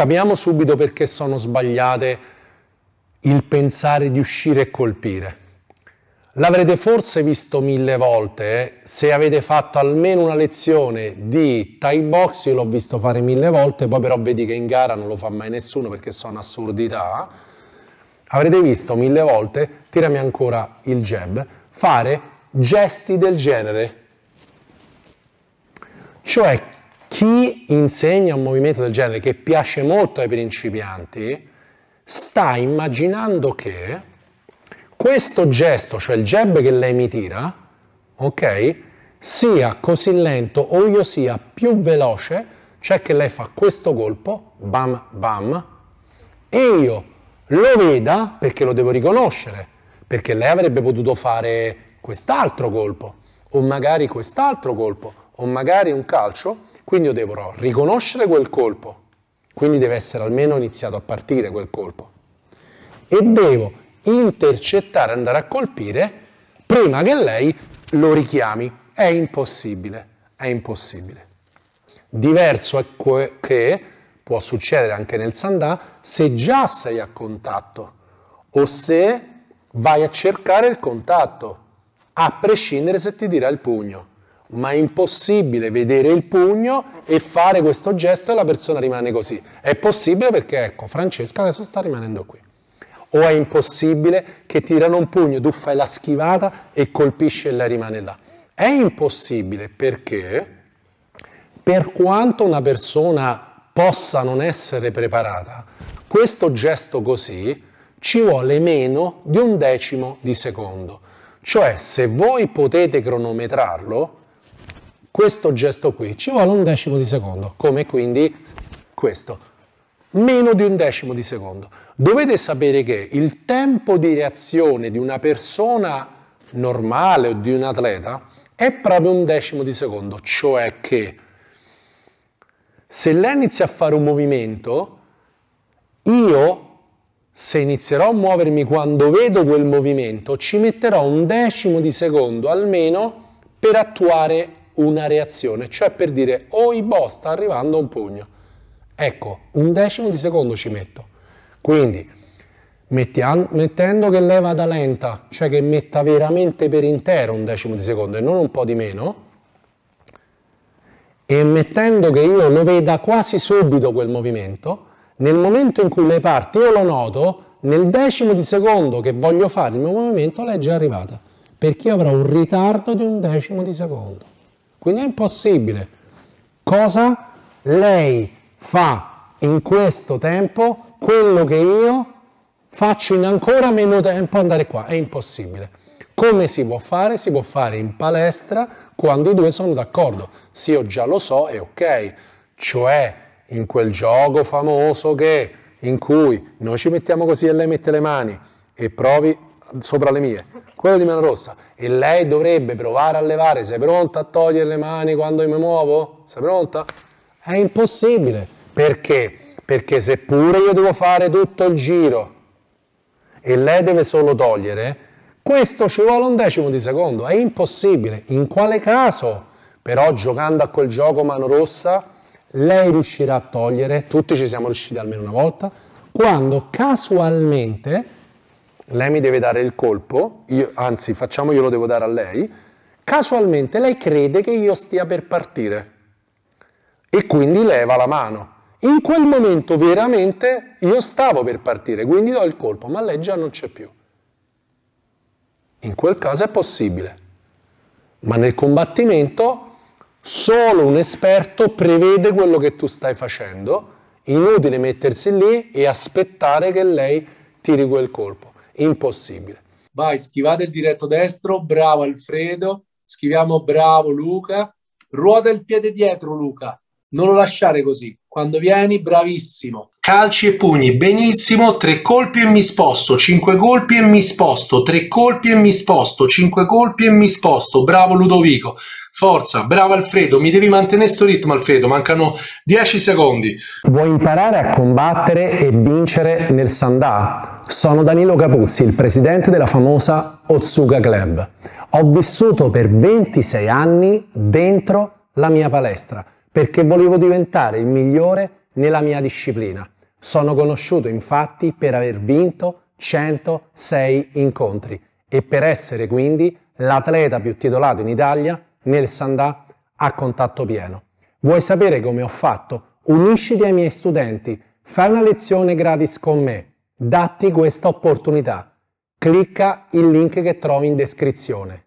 Capiamo subito perché sono sbagliate il pensare di uscire e colpire. L'avrete forse visto mille volte, eh? se avete fatto almeno una lezione di Thai box, io l'ho visto fare mille volte, poi però vedi che in gara non lo fa mai nessuno perché sono assurdità. Avrete visto mille volte, tirami ancora il jab, fare gesti del genere. Cioè chi insegna un movimento del genere che piace molto ai principianti sta immaginando che questo gesto, cioè il jab che lei mi tira, ok, sia così lento o io sia più veloce, cioè che lei fa questo colpo, bam bam, e io lo veda perché lo devo riconoscere, perché lei avrebbe potuto fare quest'altro colpo, o magari quest'altro colpo, o magari un calcio, quindi io devo riconoscere quel colpo, quindi deve essere almeno iniziato a partire quel colpo. E devo intercettare, andare a colpire prima che lei lo richiami. È impossibile, è impossibile. Diverso è che può succedere anche nel sandà se già sei a contatto o se vai a cercare il contatto, a prescindere se ti dirà il pugno ma è impossibile vedere il pugno e fare questo gesto e la persona rimane così. È possibile perché, ecco, Francesca adesso sta rimanendo qui. O è impossibile che tirano un pugno, tu fai la schivata e colpisci e lei rimane là. È impossibile perché, per quanto una persona possa non essere preparata, questo gesto così ci vuole meno di un decimo di secondo. Cioè, se voi potete cronometrarlo, questo gesto qui ci vuole un decimo di secondo, come quindi questo, meno di un decimo di secondo. Dovete sapere che il tempo di reazione di una persona normale o di un atleta è proprio un decimo di secondo, cioè che se lei inizia a fare un movimento, io se inizierò a muovermi quando vedo quel movimento, ci metterò un decimo di secondo almeno per attuare una reazione, cioè per dire oi oh, boh sta arrivando un pugno. Ecco, un decimo di secondo ci metto. Quindi mettiamo, mettendo che lei vada lenta, cioè che metta veramente per intero un decimo di secondo e non un po' di meno, e mettendo che io lo veda quasi subito quel movimento, nel momento in cui lei parte io lo noto, nel decimo di secondo che voglio fare il mio movimento lei è già arrivata, perché io avrò un ritardo di un decimo di secondo. Quindi è impossibile. Cosa lei fa in questo tempo quello che io faccio in ancora meno tempo andare qua? È impossibile. Come si può fare? Si può fare in palestra quando i due sono d'accordo. Se io già lo so, è ok. Cioè, in quel gioco famoso che, in cui noi ci mettiamo così e lei mette le mani e provi sopra le mie, quello di mano rossa e lei dovrebbe provare a levare. Sei pronta a togliere le mani quando io mi muovo? Sei pronta? È impossibile. Perché? Perché seppure io devo fare tutto il giro e lei deve solo togliere, questo ci vuole un decimo di secondo. È impossibile. In quale caso? Però giocando a quel gioco mano rossa, lei riuscirà a togliere, tutti ci siamo riusciti almeno una volta, quando casualmente lei mi deve dare il colpo, io, anzi facciamo io lo devo dare a lei, casualmente lei crede che io stia per partire e quindi leva la mano. In quel momento veramente io stavo per partire, quindi do il colpo, ma lei già non c'è più. In quel caso è possibile, ma nel combattimento solo un esperto prevede quello che tu stai facendo, inutile mettersi lì e aspettare che lei tiri quel colpo impossibile. Vai, schivate il diretto destro, bravo Alfredo, schiviamo bravo Luca, ruota il piede dietro Luca, non lo lasciare così. Quando vieni, bravissimo. Calci e pugni, benissimo. Tre colpi e mi sposto. Cinque colpi e mi sposto. Tre colpi e mi sposto. Cinque colpi e mi sposto. Bravo Ludovico. Forza, bravo Alfredo. Mi devi mantenere sto ritmo, Alfredo. Mancano dieci secondi. Vuoi imparare a combattere e vincere nel Sandà? Sono Danilo Capuzzi, il presidente della famosa Otsuga Club. Ho vissuto per 26 anni dentro la mia palestra perché volevo diventare il migliore nella mia disciplina. Sono conosciuto infatti per aver vinto 106 incontri e per essere quindi l'atleta più titolato in Italia nel Sandà a contatto pieno. Vuoi sapere come ho fatto? Unisciti ai miei studenti, fai una lezione gratis con me, datti questa opportunità. Clicca il link che trovi in descrizione.